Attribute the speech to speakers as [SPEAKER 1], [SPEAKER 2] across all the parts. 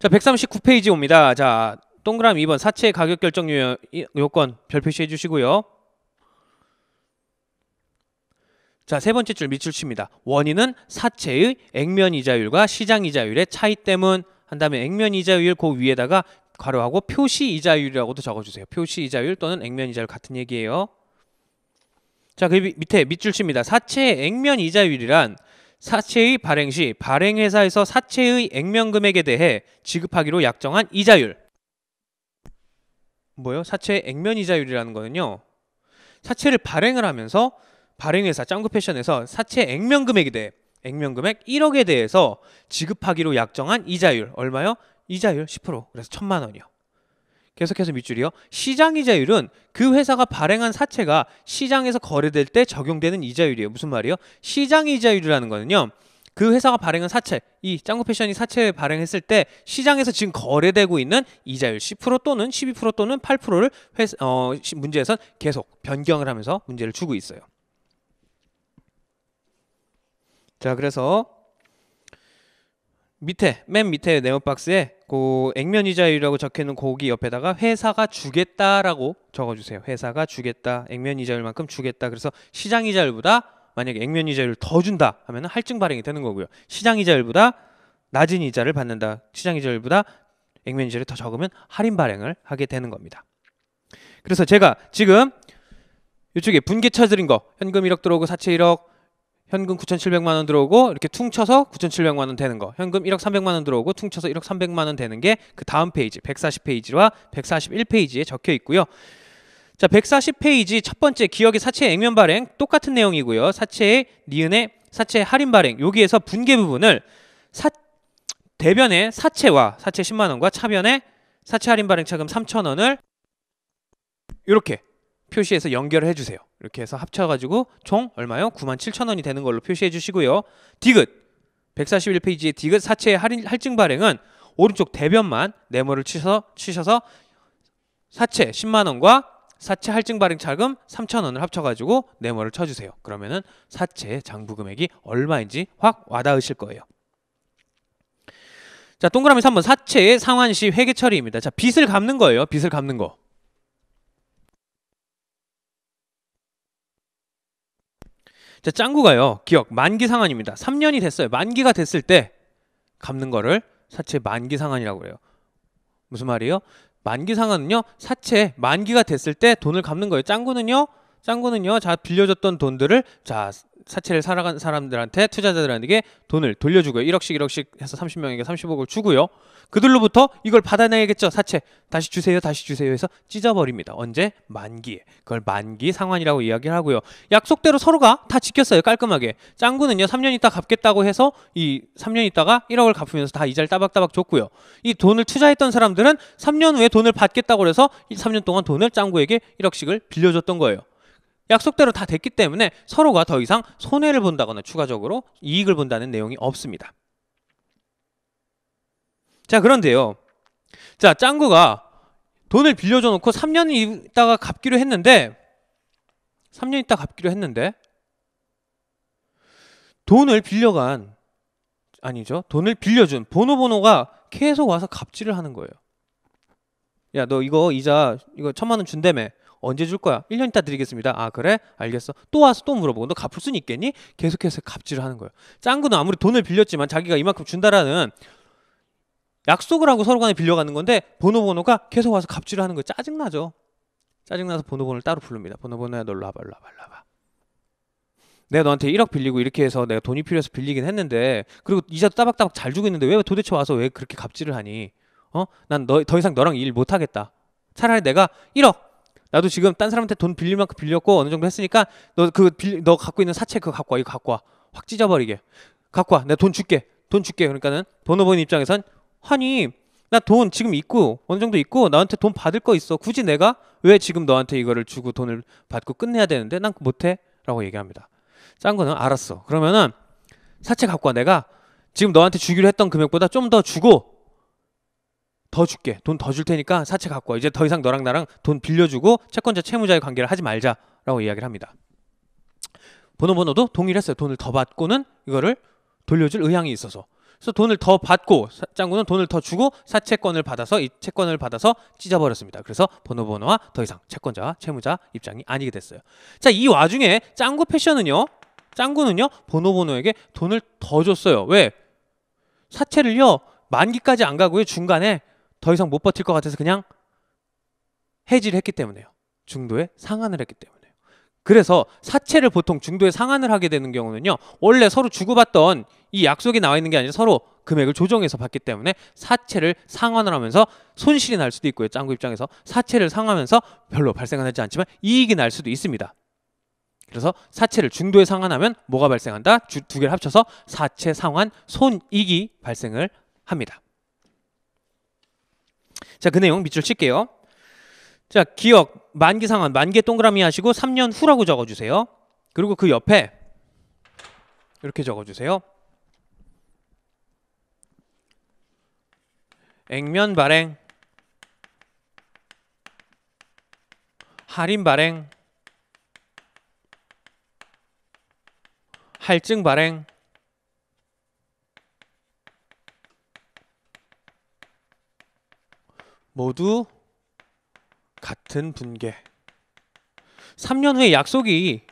[SPEAKER 1] 자, 139페이지 옵니다. 자, 동그라미 2번 사채 가격 결정 요건 별 표시해 주시고요. 자, 세 번째 줄 밑줄 칩니다. 원인은 사채의 액면 이자율과 시장 이자율의 차이 때문 한 다음에 액면 이자율 그 위에다가 괄호하고 표시 이자율이라고도 적어주세요. 표시 이자율 또는 액면 이자율 같은 얘기예요. 자, 그 밑에 밑줄 칩니다. 사채의 액면 이자율이란 사채의 발행 시 발행회사에서 사채의 액면금액에 대해 지급하기로 약정한 이자율 뭐요? 사채의 액면 이자율이라는 거는요 사채를 발행을 하면서 발행회사 짱구 패션에서 사채 액면 금액에 대해 액면 금액 1억에 대해서 지급하기로 약정한 이자율 얼마요? 이자율 10% 그래서 1 0 0 0만 원이요. 계속해서 밑줄이요. 시장 이자율은 그 회사가 발행한 사채가 시장에서 거래될 때 적용되는 이자율이에요. 무슨 말이에요? 시장 이자율이라는 거는요. 그 회사가 발행한 사채, 이 짱구 패션이 사채 발행했을 때 시장에서 지금 거래되고 있는 이자율 10% 또는 12% 또는 8%를 회사, 어, 문제에선 계속 변경을 하면서 문제를 주고 있어요. 자, 그래서 밑에 맨 밑에 네모박스에 그 액면이자율이라고 적혀있는 거기 옆에다가 회사가 주겠다라고 적어주세요. 회사가 주겠다. 액면이자율만큼 주겠다. 그래서 시장이자율보다 만약에 액면이자율을 더 준다 하면 할증 발행이 되는 거고요. 시장이자율보다 낮은 이자를 받는다. 시장이자율보다 액면이자율이 더 적으면 할인 발행을 하게 되는 겁니다. 그래서 제가 지금 이쪽에 분계 쳐드린 거 현금 1억 들어오고 사채 1억 현금 9,700만 원 들어오고 이렇게 퉁쳐서 9,700만 원 되는 거 현금 1억 300만 원 들어오고 퉁쳐서 1억 300만 원 되는 게 그 다음 페이지 140페이지와 141페이지에 적혀 있고요 자 140페이지 첫 번째 기억의 사채 액면 발행 똑같은 내용이고요 사채의 니은의 사채 할인 발행 여기에서 분계 부분을 사, 대변의 사채와 사채 10만 원과 차변의 사채 할인 발행 차금 3 0 0 0 원을 이렇게 표시해서 연결을 해주세요. 이렇게 해서 합쳐가지고 총 얼마요? 97,000원이 되는 걸로 표시해 주시고요. 디귿 141페이지의 디귿 사채 할인, 할증 발행은 오른쪽 대변만 네모를 치셔, 치셔서 사채 10만원과 사채 할증 발행 차금 3 0 0 0원을 합쳐가지고 네모를 쳐주세요. 그러면은 사채 장부 금액이 얼마인지 확 와닿으실 거예요. 자 동그라미 3번 사채의 상환시 회계 처리입니다. 자 빚을 갚는 거예요. 빚을 갚는 거. 자, 짱구가요. 기억 만기 상환입니다. 3년이 됐어요. 만기가 됐을 때 갚는 거를 사채 만기 상환이라고 해요. 무슨 말이에요? 만기 상환은요. 사채 만기가 됐을 때 돈을 갚는 거예요. 짱구는요. 짱구는요, 자 빌려줬던 돈들을 자 사채를 살아간 사람들한테 투자자들한테 돈을 돌려주고요. 1억씩 1억씩 해서 30명에게 30억을 주고요. 그들로부터 이걸 받아내야겠죠. 사채 다시 주세요, 다시 주세요 해서 찢어버립니다. 언제 만기에 그걸 만기 상환이라고 이야기를 하고요. 약속대로 서로가 다 지켰어요. 깔끔하게 짱구는요, 3년 있다 갚겠다고 해서 이 3년 있다가 1억을 갚으면서 다 이자를 따박따박 줬고요. 이 돈을 투자했던 사람들은 3년 후에 돈을 받겠다고 해서 3년 동안 돈을 짱구에게 1억씩을 빌려줬던 거예요. 약속대로 다 됐기 때문에 서로가 더 이상 손해를 본다거나 추가적으로 이익을 본다는 내용이 없습니다. 자 그런데요. 자 짱구가 돈을 빌려줘 놓고 3년 있다가 갚기로 했는데 3년 있다 갚기로 했는데 돈을 빌려간 아니죠. 돈을 빌려준 번호번호가 계속 와서 갑질을 하는 거예요. 야 너 이거 이자 이거 천만 원 준다며 언제 줄 거야? 1년 있다 드리겠습니다. 아 그래? 알겠어. 또 와서 또 물어보고 너 갚을 순 있겠니? 계속해서 갑질을 하는 거예요. 짱구는 아무리 돈을 빌렸지만 자기가 이만큼 준다라는 약속을 하고 서로 간에 빌려가는 건데 번호번호가 계속 와서 갑질을 하는 거예요. 짜증나죠. 짜증나서 번호번호를 따로 부릅니다. 번호번호야 너 일로 발라발라봐 내가 너한테 1억 빌리고 이렇게 해서 내가 돈이 필요해서 빌리긴 했는데 그리고 이자도 따박따박 잘 주고 있는데 왜 도대체 와서 왜 그렇게 갑질을 하니? 어? 난더 이상 너랑 일 못하겠다. 차라리 내가 1억 나도 지금 딴 사람한테 돈 빌릴 만큼 빌렸고 어느 정도 했으니까 너 그 빌너 그 갖고 있는 사채 그거 갖고 와 이거 갖고 와 확 찢어버리게 갖고 와 내가 돈 줄게 돈 줄게 그러니까는 번호번 입장에선 아니 나 돈 지금 있고 어느 정도 있고 나한테 돈 받을 거 있어 굳이 내가 왜 지금 너한테 이거를 주고 돈을 받고 끝내야 되는데 난 못해 라고 얘기합니다 짠 거는 알았어 그러면은 사채 갖고 와 내가 지금 너한테 주기로 했던 금액보다 좀 더 주고 더 줄게. 돈 더 줄 테니까 사채 갖고 와. 이제 더 이상 너랑 나랑 돈 빌려주고 채권자 채무자의 관계를 하지 말자라고 이야기를 합니다. 번호 번호도 동일했어요. 돈을 더 받고는 이거를 돌려줄 의향이 있어서. 그래서 돈을 더 받고 짱구는 돈을 더 주고 사채권을 받아서 이 채권을 받아서 찢어버렸습니다. 그래서 번호 번호와 더 이상 채권자와 채무자 입장이 아니게 됐어요. 자, 이 와중에 짱구 패션은요. 짱구는요. 번호 번호에게 돈을 더 줬어요. 왜? 사채를요. 만기까지 안 가고요. 중간에 더 이상 못 버틸 것 같아서 그냥 해지를 했기 때문에요. 중도에 상한을 했기 때문에요. 그래서 사채를 보통 중도에 상한을 하게 되는 경우는요. 원래 서로 주고받던 이 약속이 나와 있는 게 아니라 서로 금액을 조정해서 받기 때문에 사채를 상환을 하면서 손실이 날 수도 있고요. 짱구 입장에서 사채를 상하면서 별로 발생은 하지 않지만 이익이 날 수도 있습니다. 그래서 사채를 중도에 상환하면 뭐가 발생한다? 두 개를 합쳐서 사채 상환 손익이 발생을 합니다. 자, 그 내용 밑줄 칠게요. 자, 기억, 만기 상환, 만개 동그라미 하시고 3년 후라고 적어주세요. 그리고 그 옆에 이렇게 적어주세요. 액면 발행, 할인 발행, 할증 발행, 모두 같은 분계. 3년 후에 약속이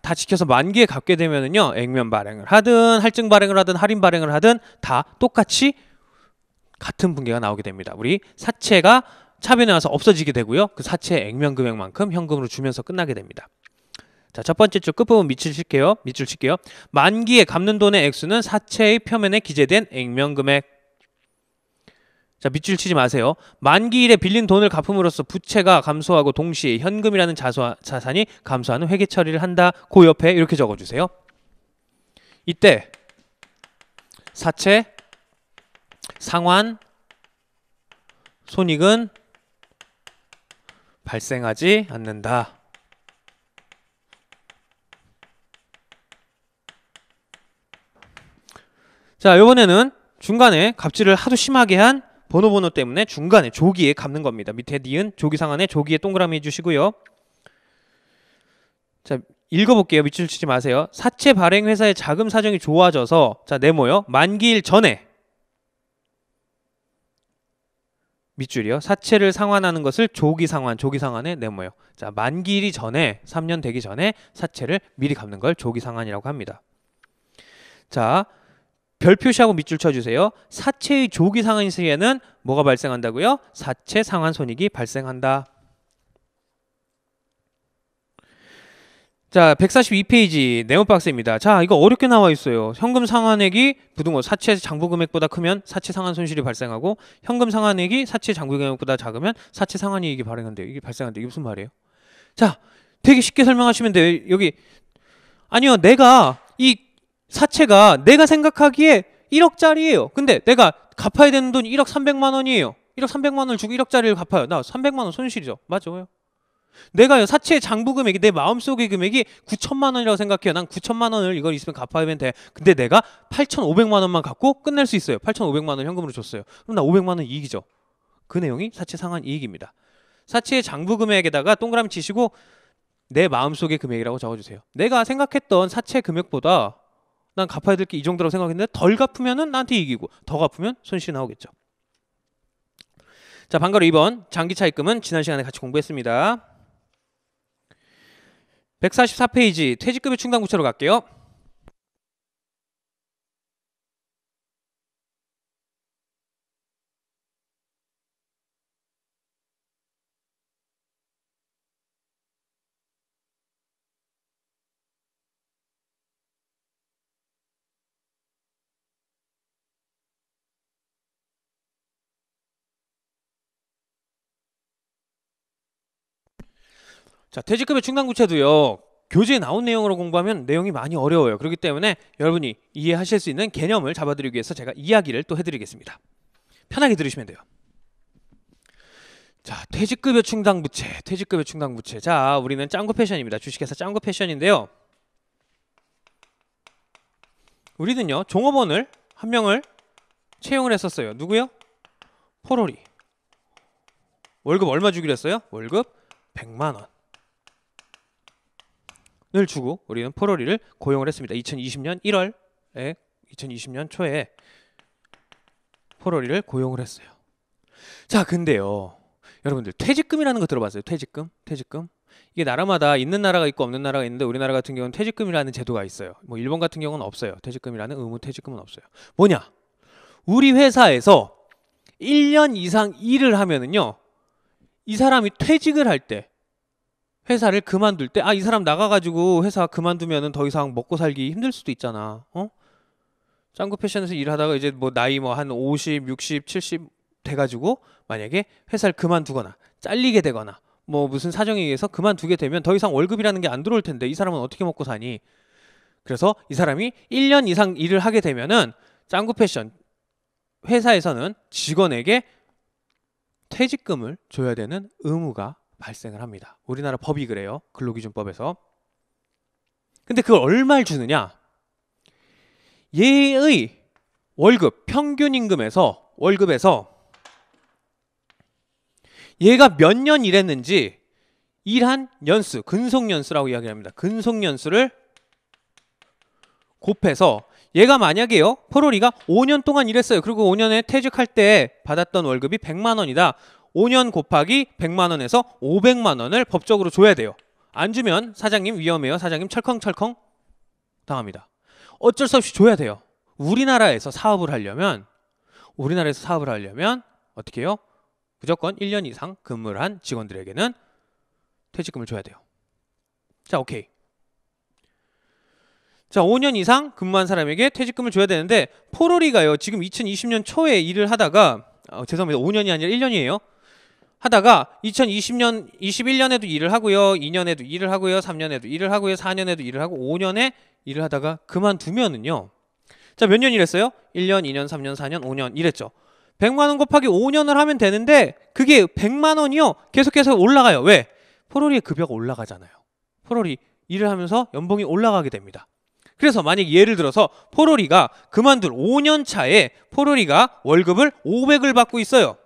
[SPEAKER 1] 다 지켜서 만기에 갚게 되면은요 액면 발행을 하든 할증 발행을 하든 할인 발행을 하든 다 똑같이 같은 분계가 나오게 됩니다. 우리 사채가 차변에 와서 없어지게 되고요. 그 사채의 액면 금액만큼 현금으로 주면서 끝나게 됩니다. 자, 첫 번째 줄 끝부분 밑줄 칠게요. 밑줄 칠게요. 만기에 갚는 돈의 액수는 사채의 표면에 기재된 액면 금액 자, 밑줄 치지 마세요. 만기일에 빌린 돈을 갚음으로써 부채가 감소하고 동시에 현금이라는 자소, 자산이 감소하는 회계 처리를 한다. 그 옆에 이렇게 적어주세요. 이때 사채, 상환, 손익은 발생하지 않는다. 자, 이번에는 중간에 갑질을 하도 심하게 한 번호 번호 때문에 중간에 조기에 감는 겁니다. 밑에 니은 조기 상한에 조기에 동그라미 해주시고요. 자 읽어볼게요. 밑줄 치지 마세요. 사채 발행 회사의 자금 사정이 좋아져서 자 네모요. 만기일 전에 밑줄이요. 사채를 상환하는 것을 조기 상환, 조기 상환에 네모요. 자, 만기일이 전에 3년 되기 전에 사채를 미리 갚는 걸 조기 상환이라고 합니다. 자, 별 표시하고 밑줄 쳐주세요. 사채의 조기 상환 시에는 뭐가 발생한다고요? 사채 상환 손익이 발생한다. 자, 142페이지 네온박스입니다. 자, 이거 어렵게 나와 있어요. 현금 상환액이 부등호 사채 장부 금액보다 크면 사채 상환 손실이 발생하고 현금 상환액이 사채 장부 금액보다 작으면 사채 상환 이익이 발생한대. 이게 발생한대. 이게 무슨 말이에요? 자, 되게 쉽게 설명하시면 돼요. 여기 아니요, 내가 이 사채가 내가 생각하기에 1억짜리예요. 근데 내가 갚아야 되는 돈이 1억 300만 원이에요. 1억 300만 원을 주고 1억짜리를 갚아요. 나 300만 원 손실이죠. 맞아요. 내가 사채의 장부 금액이 내 마음속의 금액이 9천만 원이라고 생각해요. 난 9천만 원을 이걸 있으면 갚아야면 돼. 근데 내가 8,500만 원만 갖고 끝낼 수 있어요. 8,500만 원 현금으로 줬어요. 그럼 나 500만 원 이익이죠. 그 내용이 사채 상환 이익입니다. 사채의 장부 금액에다가 동그라미 치시고 내 마음속의 금액이라고 적어주세요. 내가 생각했던 사채 금액보다 난 갚아야 될 게 이 정도라고 생각했는데 덜 갚으면은 나한테 이기고 더 갚으면 손실이 나오겠죠. 자, 반가로 2번 장기 차입금은 지난 시간에 같이 공부했습니다. 144페이지 퇴직급여 충당 구체로 갈게요. 자, 퇴직급여 충당구체도요. 교재에 나온 내용으로 공부하면 내용이 많이 어려워요. 그렇기 때문에 여러분이 이해하실 수 있는 개념을 잡아드리기 위해서 제가 이야기를 또 해드리겠습니다. 편하게 들으시면 돼요. 자, 퇴직급여 충당부채, 퇴직급여 충당부채. 자, 우리는 짱구 패션입니다. 주식회사 짱구 패션인데요. 우리는요, 종업원을 한 명을 채용을 했었어요. 누구요? 포로리. 월급 얼마 주기로 했어요? 월급 100만 원. 을 주고 우리는 포로리를 고용을 했습니다. 2020년 1월에 2020년 초에 포로리를 고용을 했어요. 자, 근데요. 여러분들 퇴직금이라는 거 들어봤어요? 퇴직금? 퇴직금? 이게 나라마다 있는 나라가 있고 없는 나라가 있는데 우리나라 같은 경우는 퇴직금이라는 제도가 있어요. 뭐 일본 같은 경우는 없어요. 퇴직금이라는 의무 퇴직금은 없어요. 뭐냐? 우리 회사에서 1년 이상 일을 하면은요. 이 사람이 퇴직을 할때 회사를 그만둘 때 아 이 사람 나가가지고 회사 그만두면더 이상 먹고 살기 힘들 수도 있잖아 어 짱구 패션에서 일하다가 이제 뭐 나이 뭐 한 50, 60, 70 돼가지고 만약에 회사를 그만두거나 잘리게 되거나 뭐 무슨 사정에 의해서 그만두게 되면 더 이상 월급이라는 게 안 들어올 텐데 이 사람은 어떻게 먹고 사니 그래서 이 사람이 1년 이상 일을 하게 되면은 짱구 패션 회사에서는 직원에게 퇴직금을 줘야 되는 의무가 발생을 합니다. 우리나라 법이 그래요. 근로기준법에서. 근데 그걸 얼마를 주느냐? 얘의 월급 평균 임금에서 월급에서 얘가 몇 년 일했는지 일한 연수, 근속 연수라고 이야기합니다. 근속 연수를 곱해서 얘가 만약에요. 포로리가 5년 동안 일했어요. 그리고 5년에 퇴직할 때 받았던 월급이 100만 원이다. 5년 곱하기 100만 원에서 500만 원을 법적으로 줘야 돼요. 안 주면 사장님 위험해요. 사장님 철컹철컹 당합니다. 어쩔 수 없이 줘야 돼요. 우리나라에서 사업을 하려면 우리나라에서 사업을 하려면 어떻게 해요? 무조건 1년 이상 근무를 한 직원들에게는 퇴직금을 줘야 돼요. 자, 오케이. 자, 5년 이상 근무한 사람에게 퇴직금을 줘야 되는데 포로리가요. 지금 2020년 초에 일을 하다가 어, 죄송합니다. 5년이 아니라 1년이에요. 하다가 2020년, 21년에도 일을 하고요. 2년에도 일을 하고요. 3년에도 일을 하고요. 4년에도 일을 하고 5년에 일을 하다가 그만두면은요. 자, 몇 년 일했어요? 1년, 2년, 3년, 4년, 5년 이랬죠 100만 원 곱하기 5년을 하면 되는데 그게 100만 원이요. 계속해서 올라가요. 왜? 포로리의 급여가 올라가잖아요. 포로리 일을 하면서 연봉이 올라가게 됩니다. 그래서 만약 예를 들어서 포로리가 그만둘 5년 차에 포로리가 월급을 500을 받고 있어요.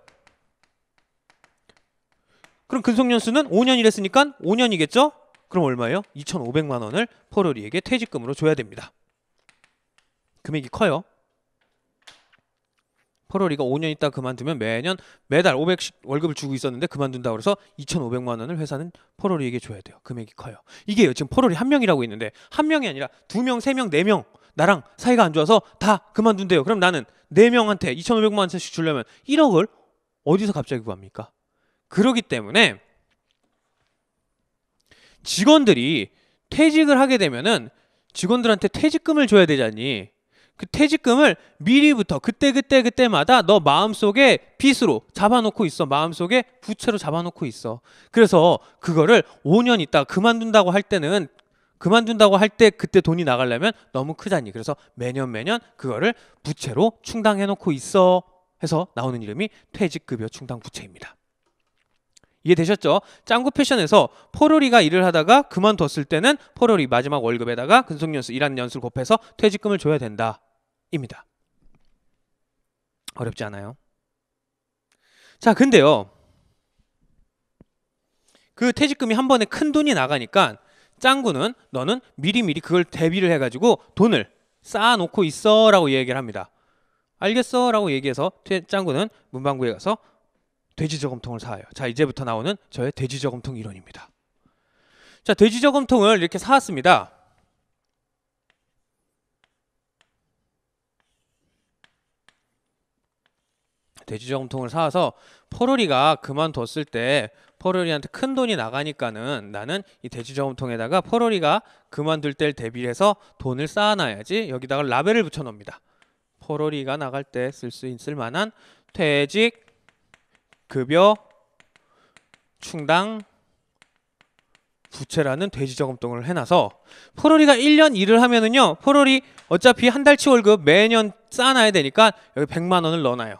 [SPEAKER 1] 그럼 근속연수는 5년 일했으니까 5년이겠죠? 그럼 얼마예요? 2,500만 원을 포로리에게 퇴직금으로 줘야 됩니다. 금액이 커요. 포로리가 5년 있다 그만두면 매년 매달 500씩 월급을 주고 있었는데 그만둔다 그래서 2,500만 원을 회사는 포로리에게 줘야 돼요. 금액이 커요. 이게 요 지금 포로리 한 명이라고 있는데 한 명이 아니라 두 명, 세 명, 네 명 나랑 사이가 안 좋아서 다 그만둔대요. 그럼 나는 네 명한테 2,500만 원씩 주려면 1억을 어디서 갑자기 구합니까? 그러기 때문에 직원들이 퇴직을 하게 되면은 직원들한테 퇴직금을 줘야 되잖니. 그 퇴직금을 미리부터 그때그때 그때, 마다너 마음속에 빚으로 잡아놓고 있어. 마음속에 부채로 잡아놓고 있어. 그래서 그거를 5년 있다 그만둔다고 할 때는 그만둔다고 할 때 그때 돈이 나가려면 너무 크잖니. 그래서 매년 매년 그거를 부채로 충당해놓고 있어. 해서 나오는 이름이 퇴직급여 충당 부채입니다. 이해되셨죠? 짱구 패션에서 포로리가 일을 하다가 그만뒀을 때는 포로리 마지막 월급에다가 근속연수 일한 연수를 곱해서 퇴직금을 줘야 된다. 입니다. 어렵지 않아요? 자, 근데요. 그 퇴직금이 한 번에 큰 돈이 나가니까 짱구는 너는 미리미리 그걸 대비를 해가지고 돈을 쌓아놓고 있어라고 얘기를 합니다. 알겠어라고 얘기해서 짱구는 문방구에 가서 돼지 저금통을 사와요. 자, 이제부터 나오는 저의 돼지 저금통 이론입니다. 자, 돼지 저금통을 이렇게 사왔습니다. 돼지 저금통을 사와서 포로리가 그만뒀을 때 포로리한테 큰 돈이 나가니까는 나는 이 돼지 저금통에다가 포로리가 그만둘 때를 대비해서 돈을 쌓아놔야지 여기다가 라벨을 붙여놓습니다. 포로리가 나갈 때 쓸 수 있을 만한 퇴직 급여 충당 부채라는 돼지 저금통을 해놔서 포로리가 1년 일을 하면은요 포로리 어차피 한 달치 월급 매년 쌓아놔야 되니까 여기 100만 원을 넣어놔요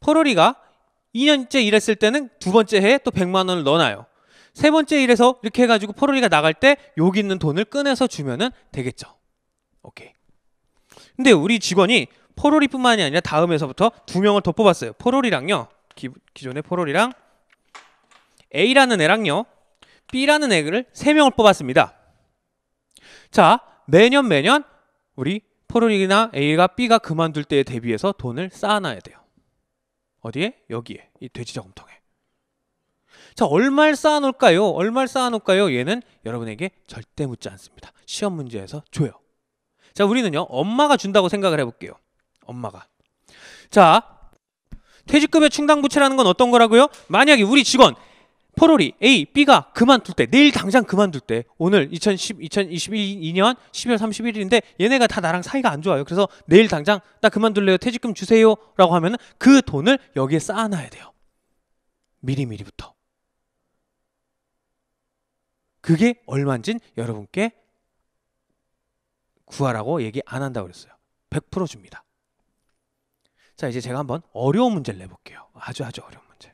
[SPEAKER 1] 포로리가 2년째 일했을 때는 두 번째 해에 또 100만 원을 넣어놔요 세 번째 일에서 이렇게 해가지고 포로리가 나갈 때 여기 있는 돈을 꺼내서 주면은 되겠죠 오케이 근데 우리 직원이 포로리뿐만이 아니라 다음에서부터 두 명을 더 뽑았어요 포로리랑요 기, 기존의 포롤이랑 A라는 애랑요 B라는 애를 3명을 뽑았습니다 자 매년 매년 우리 포롤이나 A가 B가 그만둘 때에 대비해서 돈을 쌓아놔야 돼요 어디에? 여기에 이 돼지 저금통에 자 얼마를 쌓아놓을까요? 얼마를 쌓아놓을까요? 얘는 여러분에게 절대 묻지 않습니다 시험 문제에서 줘요 자 우리는요 엄마가 준다고 생각을 해볼게요 엄마가 자 퇴직급여 충당 부채라는 건 어떤 거라고요? 만약에 우리 직원 포로리 A, B가 그만둘 때 내일 당장 그만둘 때 오늘 2010, 2022년 12월 31일인데 얘네가 다 나랑 사이가 안 좋아요. 그래서 내일 당장 나 그만둘래요. 퇴직금 주세요. 라고 하면 그 돈을 여기에 쌓아놔야 돼요. 미리미리부터. 그게 얼마인진 여러분께 구하라고 얘기 안 한다고 그랬어요. 100% 줍니다. 자, 이제 제가 한번 어려운 문제를 내볼게요. 아주 아주 어려운 문제.